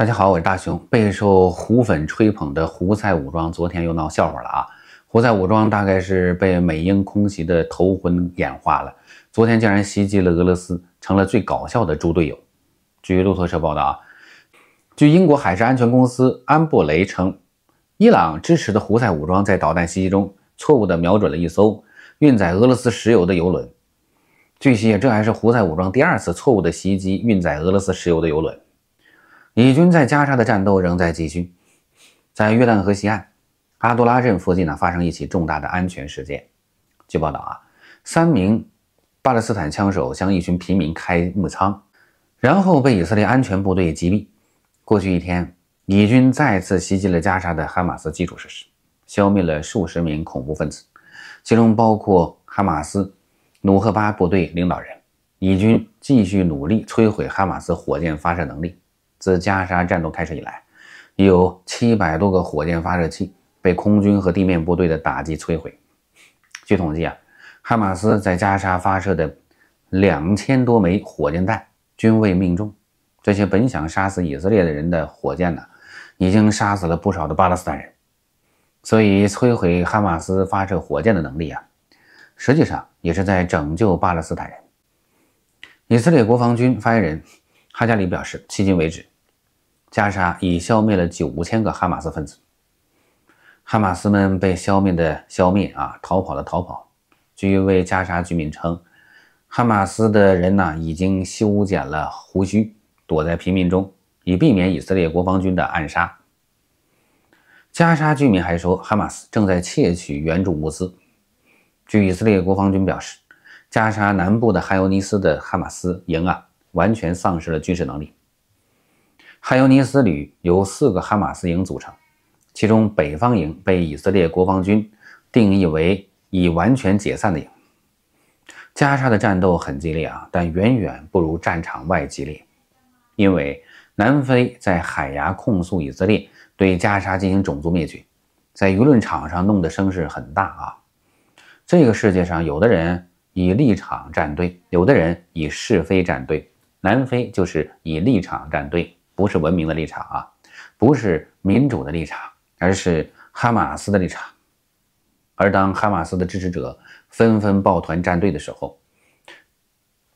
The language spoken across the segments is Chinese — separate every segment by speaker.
Speaker 1: 大家好，我是大熊。备受胡粉吹捧的胡塞武装昨天又闹笑话了啊！胡塞武装大概是被美英空袭的头昏眼花了，昨天竟然袭击了俄罗斯，成了最搞笑的猪队友。据路透社报道，啊，据英国海事安全公司安布雷称，伊朗支持的胡塞武装在导弹袭击中错误地瞄准了一艘运载俄罗斯石油的油轮。据悉，这还是胡塞武装第二次错误的袭击运载俄罗斯石油的油轮。以军在加沙的战斗仍在继续，在约旦河西岸阿杜拉镇附近呢发生一起重大的安全事件。据报道啊，三名巴勒斯坦枪手向一群平民开木仓，然后被以色列安全部队击毙。过去一天，以军再次袭击了加沙的哈马斯基础设施，消灭了数十名恐怖分子，其中包括哈马斯努赫巴部队领导人。以军继续努力摧毁哈马斯火箭发射能力。自加沙战斗开始以来，已有七百多个火箭发射器被空军和地面部队的打击摧毁。据统计啊，哈马斯在加沙发射的两千多枚火箭弹均未命中。这些本想杀死以色列的人的火箭呢，已经杀死了不少的巴勒斯坦人。所以，摧毁哈马斯发射火箭的能力啊，实际上也是在拯救巴勒斯坦人。以色列国防军发言人哈加里表示，迄今为止。加沙已消灭了九千个哈马斯分子，哈马斯们被消灭的消灭啊，逃跑的逃跑。据一位加沙居民称，哈马斯的人呢已经修剪了胡须，躲在平民中，以避免以色列国防军的暗杀。加沙居民还说，哈马斯正在窃取援助物资。据以色列国防军表示，加沙南部的哈尤尼斯的哈马斯营啊，完全丧失了军事能力。哈尤尼斯旅由四个哈马斯营组成，其中北方营被以色列国防军定义为已完全解散的营。加沙的战斗很激烈啊，但远远不如战场外激烈，因为南非在海牙控诉以色列对加沙进行种族灭绝，在舆论场上弄得声势很大啊。这个世界上，有的人以立场站队，有的人以是非站队，南非就是以立场站队。不是文明的立场啊，不是民主的立场，而是哈马斯的立场。而当哈马斯的支持者纷纷抱团站队的时候，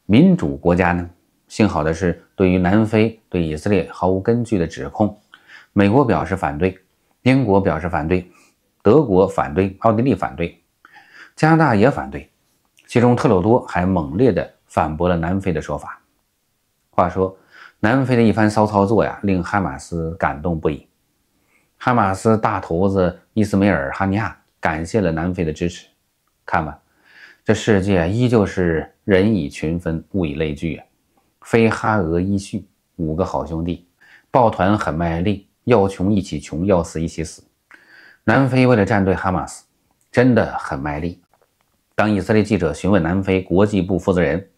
Speaker 1: 民主国家呢？幸好的是，对于南非对以色列毫无根据的指控，美国表示反对，英国表示反对，德国反对，奥地利反对，加拿大也反对。其中，特鲁多还猛烈地反驳了南非的说法。话说。南非的一番骚操作呀，令哈马斯感动不已。哈马斯大头子伊斯梅尔·哈尼亚感谢了南非的支持。看吧，这世界依旧是人以群分，物以类聚啊。非哈俄伊叙，五个好兄弟抱团很卖力，要穷一起穷，要死一起死。南非为了站队哈马斯，真的很卖力。当以色列记者询问南非国际部负责人。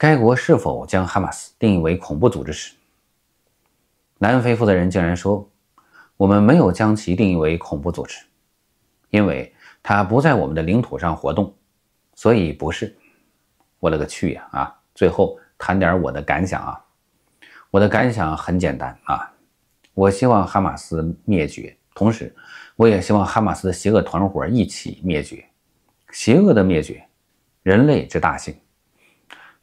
Speaker 1: 该国是否将哈马斯定义为恐怖组织？时，南非负责人竟然说：“我们没有将其定义为恐怖组织，因为它不在我们的领土上活动，所以不是。”我勒个去呀！啊，最后谈点我的感想啊。我的感想很简单啊。我希望哈马斯灭绝，同时我也希望哈马斯的邪恶团伙一起灭绝，邪恶的灭绝，人类之大幸。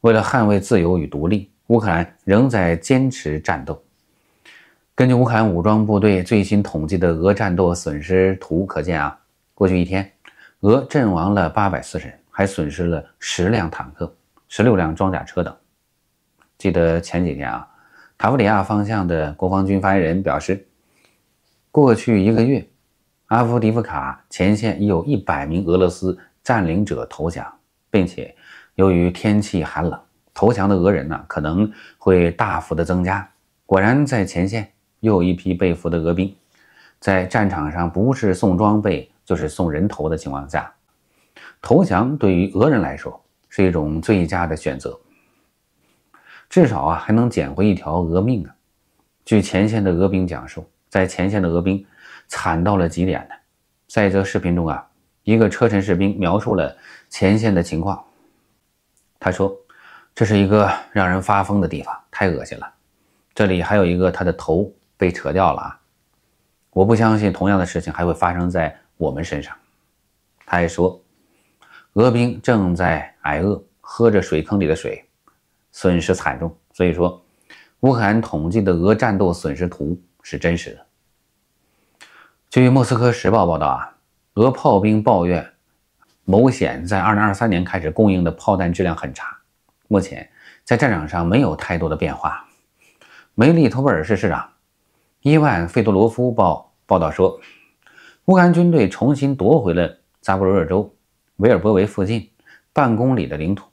Speaker 1: 为了捍卫自由与独立，乌克兰仍在坚持战斗。根据乌克兰武装部队最新统计的俄战斗损失图可见，啊，过去一天，俄阵亡了八百四十人，还损失了十辆坦克、十六辆装甲车等。记得前几天啊，塔夫里亚方向的国防军发言人表示，过去一个月，阿夫迪夫卡前线已有一百名俄罗斯占领者投降，并且。由于天气寒冷，投降的俄人呢可能会大幅的增加。果然，在前线又有一批被俘的俄兵，在战场上不是送装备就是送人头的情况下，投降对于俄人来说是一种最佳的选择，至少啊还能捡回一条俄命啊！据前线的俄兵讲述，在前线的俄兵惨到了极点呢。在一则视频中啊，一个车臣士兵描述了前线的情况。他说：“这是一个让人发疯的地方，太恶心了。这里还有一个，他的头被扯掉了啊！我不相信同样的事情还会发生在我们身上。”他还说：“俄兵正在挨饿，喝着水坑里的水，损失惨重。所以说，乌克兰统计的俄战斗损失图是真实的。”据《莫斯科时报》报道啊，俄炮兵抱怨。某险在二零二三年开始供应的炮弹质量很差，目前在战场上没有太多的变化。梅利托波尔市市长伊万·费多罗夫报报道说，乌克兰军队重新夺回了扎波罗热州维尔波维附近半公里的领土。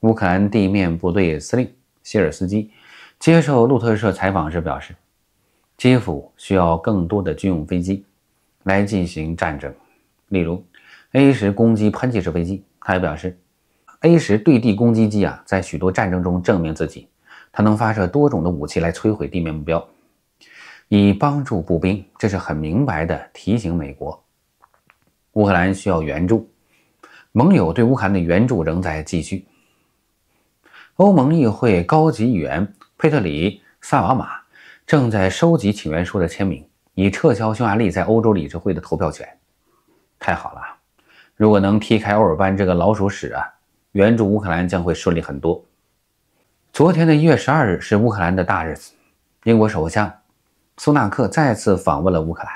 Speaker 1: 乌克兰地面部队司令希尔斯基接受路透社采访时表示，基辅需要更多的军用飞机来进行战争，例如。A 十攻击喷气式飞机，他也表示，A 十对地攻击机啊，在许多战争中证明自己，它能发射多种的武器来摧毁地面目标，以帮助步兵。这是很明白的提醒美国，乌克兰需要援助，盟友对乌克兰的援助仍在继续。欧盟议会高级议员佩特里萨瓦马正在收集请愿书的签名，以撤销匈牙利在欧洲理事会的投票权。太好了！如果能踢开欧尔班这个老鼠屎啊，援助乌克兰将会顺利很多。昨天的一月十二日是乌克兰的大日子，英国首相苏纳克再次访问了乌克兰，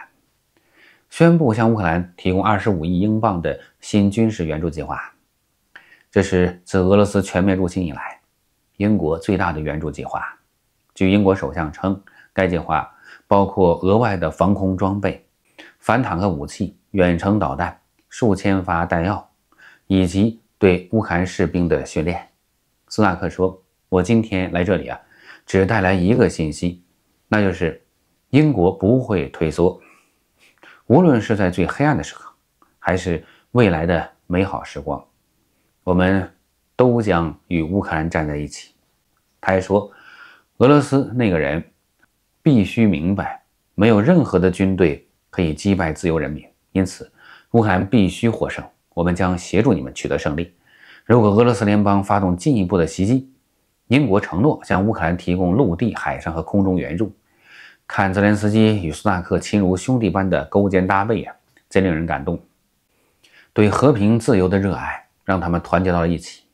Speaker 1: 宣布向乌克兰提供二十五亿英镑的新军事援助计划，这是自俄罗斯全面入侵以来，英国最大的援助计划。据英国首相称，该计划包括额外的防空装备、反坦克武器、远程导弹。数千发弹药，以及对乌克兰士兵的训练。苏纳克说：“我今天来这里啊，只带来一个信息，那就是英国不会退缩。无论是在最黑暗的时刻，还是未来的美好时光，我们都将与乌克兰站在一起。”他还说：“俄罗斯那个人必须明白，没有任何的军队可以击败自由人民。因此。”乌克兰必须获胜，我们将协助你们取得胜利。如果俄罗斯联邦发动进一步的袭击，英国承诺向乌克兰提供陆地、海上和空中援助。看泽连斯基与苏纳克亲如兄弟般的勾肩搭背呀，真令人感动。对和平、自由的热爱让他们团结到了一起。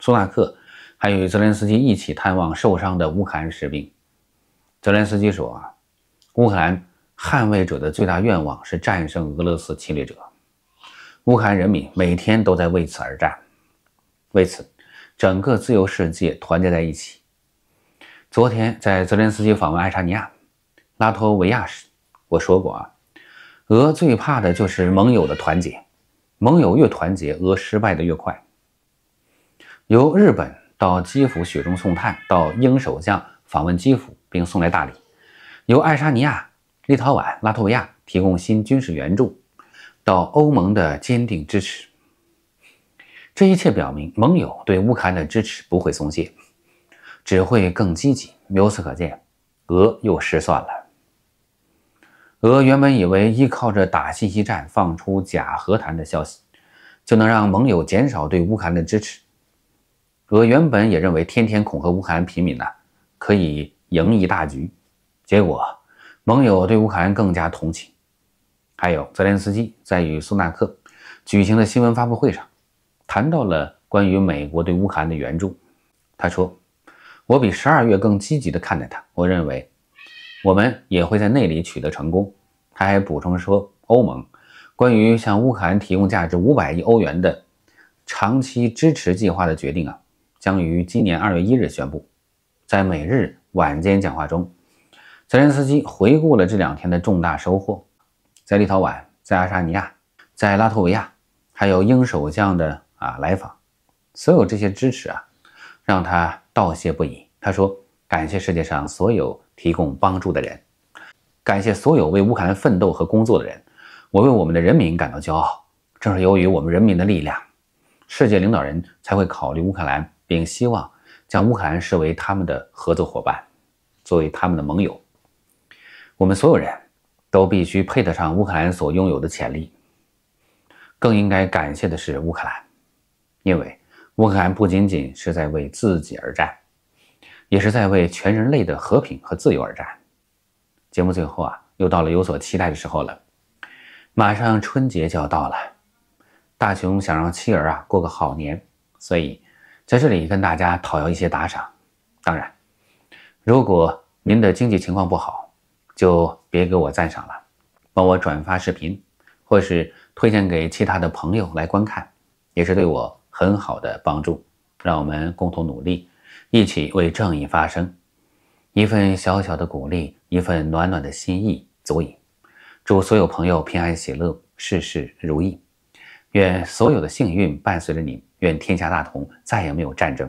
Speaker 1: 苏纳克还与泽连斯基一起探望受伤的乌克兰士兵。泽连斯基说：“啊，乌克兰捍卫者的最大愿望是战胜俄罗斯侵略者。”乌克兰人民每天都在为此而战，为此，整个自由世界团结在一起。昨天在泽连斯基访问爱沙尼亚、拉脱维亚时，我说过啊，俄最怕的就是盟友的团结，盟友越团结，俄失败的越快。由日本到基辅雪中送炭，到英首相访问基辅并送来大礼，由爱沙尼亚、立陶宛、拉脱维亚提供新军事援助。到欧盟的坚定支持，这一切表明，盟友对乌克兰的支持不会松懈，只会更积极。由此可见，俄又失算了。俄原本以为依靠着打信息战，放出假和谈的消息，就能让盟友减少对乌克兰的支持。俄原本也认为，天天恐吓乌克兰平民呢，可以赢一大局。结果，盟友对乌克兰更加同情。还有泽连斯基在与苏纳克举行的新闻发布会上谈到了关于美国对乌克兰的援助。他说：“我比十二月更积极地看待它。我认为我们也会在那里取得成功。”他还补充说：“欧盟关于向乌克兰提供价值五百亿欧元的长期支持计划的决定啊，将于今年二月一日宣布。”在美日晚间讲话中，泽连斯基回顾了这两天的重大收获。在立陶宛，在阿沙尼亚，在拉脱维亚，还有英首相的啊来访，所有这些支持啊，让他道谢不已。他说：“感谢世界上所有提供帮助的人，感谢所有为乌克兰奋斗和工作的人，我为我们的人民感到骄傲。正是由于我们人民的力量，世界领导人才会考虑乌克兰，并希望将乌克兰视为他们的合作伙伴，作为他们的盟友。我们所有人。”都必须配得上乌克兰所拥有的潜力。更应该感谢的是乌克兰，因为乌克兰不仅仅是在为自己而战，也是在为全人类的和平和自由而战。节目最后啊，又到了有所期待的时候了。马上春节就要到了，大雄想让妻儿啊过个好年，所以在这里跟大家讨要一些打赏。当然，如果您的经济情况不好，就别给我赞赏了，帮我转发视频，或是推荐给其他的朋友来观看，也是对我很好的帮助。让我们共同努力，一起为正义发声。一份小小的鼓励，一份暖暖的心意，足矣。祝所有朋友平安喜乐，事事如意。愿所有的幸运伴随着你。愿天下大同，再也没有战争。